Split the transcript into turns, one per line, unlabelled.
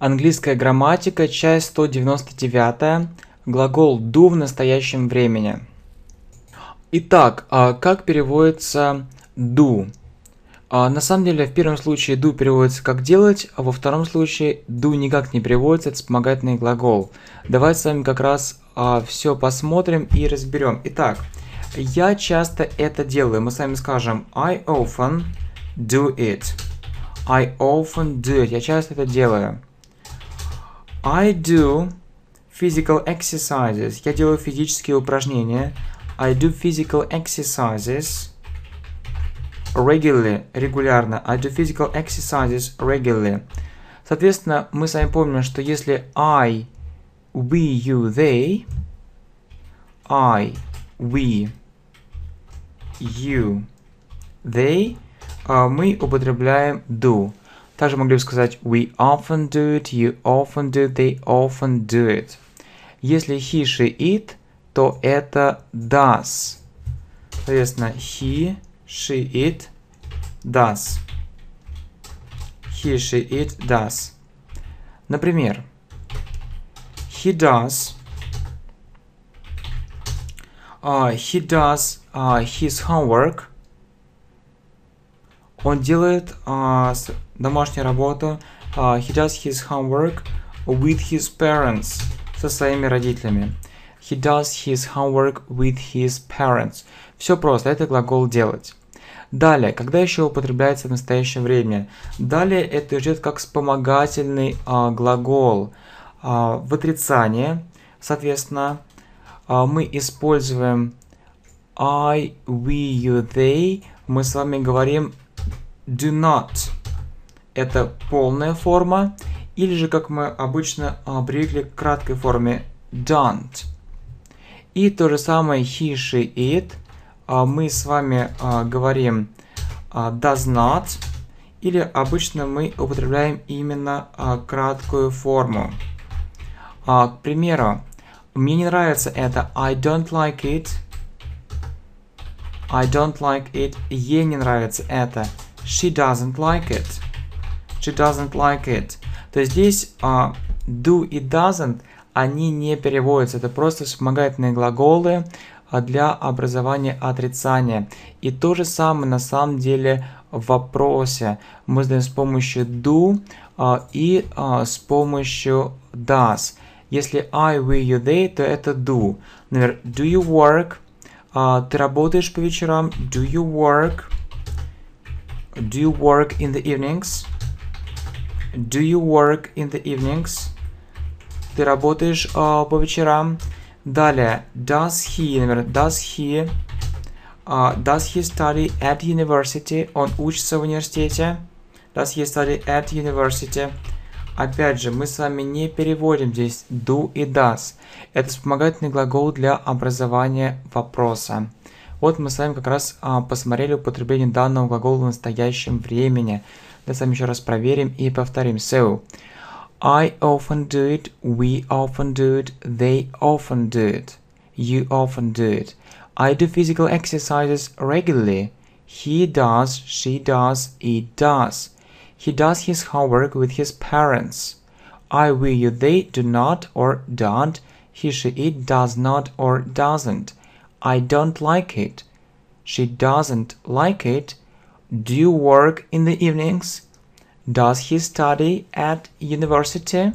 Английская грамматика, часть 199, глагол «do» в настоящем времени. Итак, а как переводится «do»? А, на самом деле, в первом случае «do» переводится как «делать», а во втором случае «do» никак не переводится, это вспомогательный глагол. Давайте с вами как раз а, все посмотрим и разберем. Итак, я часто это делаю. Мы с вами скажем «I often do it». I often do it. Я часто это делаю. I do physical exercises. Я делаю физические упражнения. I do physical exercises regularly. Регулярно. I do physical exercises regularly. Соответственно, мы с вами помним, что если I, we, you, they, I, we, you, they, мы употребляем do. Также могли бы сказать we often do it, you often do it, they often do it. Если he, she, it, то это does. Соответственно, he, she, it, does. He, she, it, does. Например, he does, uh, he does uh, his homework, он делает а, домашнюю работу. Uh, he does his homework with his parents. Со своими родителями. He does his homework with his parents. Все просто, это глагол делать. Далее, когда еще употребляется в настоящее время? Далее это идет как вспомогательный а, глагол. А, в отрицании, соответственно, а, мы используем I, we, you, they. Мы с вами говорим do not – это полная форма, или же, как мы обычно а, привыкли к краткой форме don't. И то же самое he, she, it. А, мы с вами а, говорим does not, или обычно мы употребляем именно краткую форму. К примеру, мне не нравится это I don't like it. I don't like it. Ей не нравится это she doesn't like it. She doesn't like it. То есть здесь uh, do и doesn't, они не переводятся. Это просто вспомогательные глаголы а, для образования отрицания. И то же самое на самом деле в вопросе. Мы задаем с помощью do uh, и uh, с помощью does. Если I, we, you, they, то это do. Например, do you work? Uh, ты работаешь по вечерам? Do you work? Do you work in the evenings? Do you work in the evenings? Ты работаешь uh, по вечерам. Далее, does he, например, does he, uh, does he study at university? Он учится в университете. Does he study at university? Опять же, мы с вами не переводим здесь do и does. Это вспомогательный глагол для образования вопроса. Вот мы с вами как раз а, посмотрели употребление данного глагола в настоящем времени. Давайте с вами еще раз проверим и повторим. So, I often do it, we often do it, they often do it, you often do it. I do physical exercises regularly. He does, she does, it does. He does his homework with his parents. I, we, you, they do not or don't. He, she, it does not or doesn't. I don't like it. She doesn't like it. Do you work in the evenings? Does he study at university?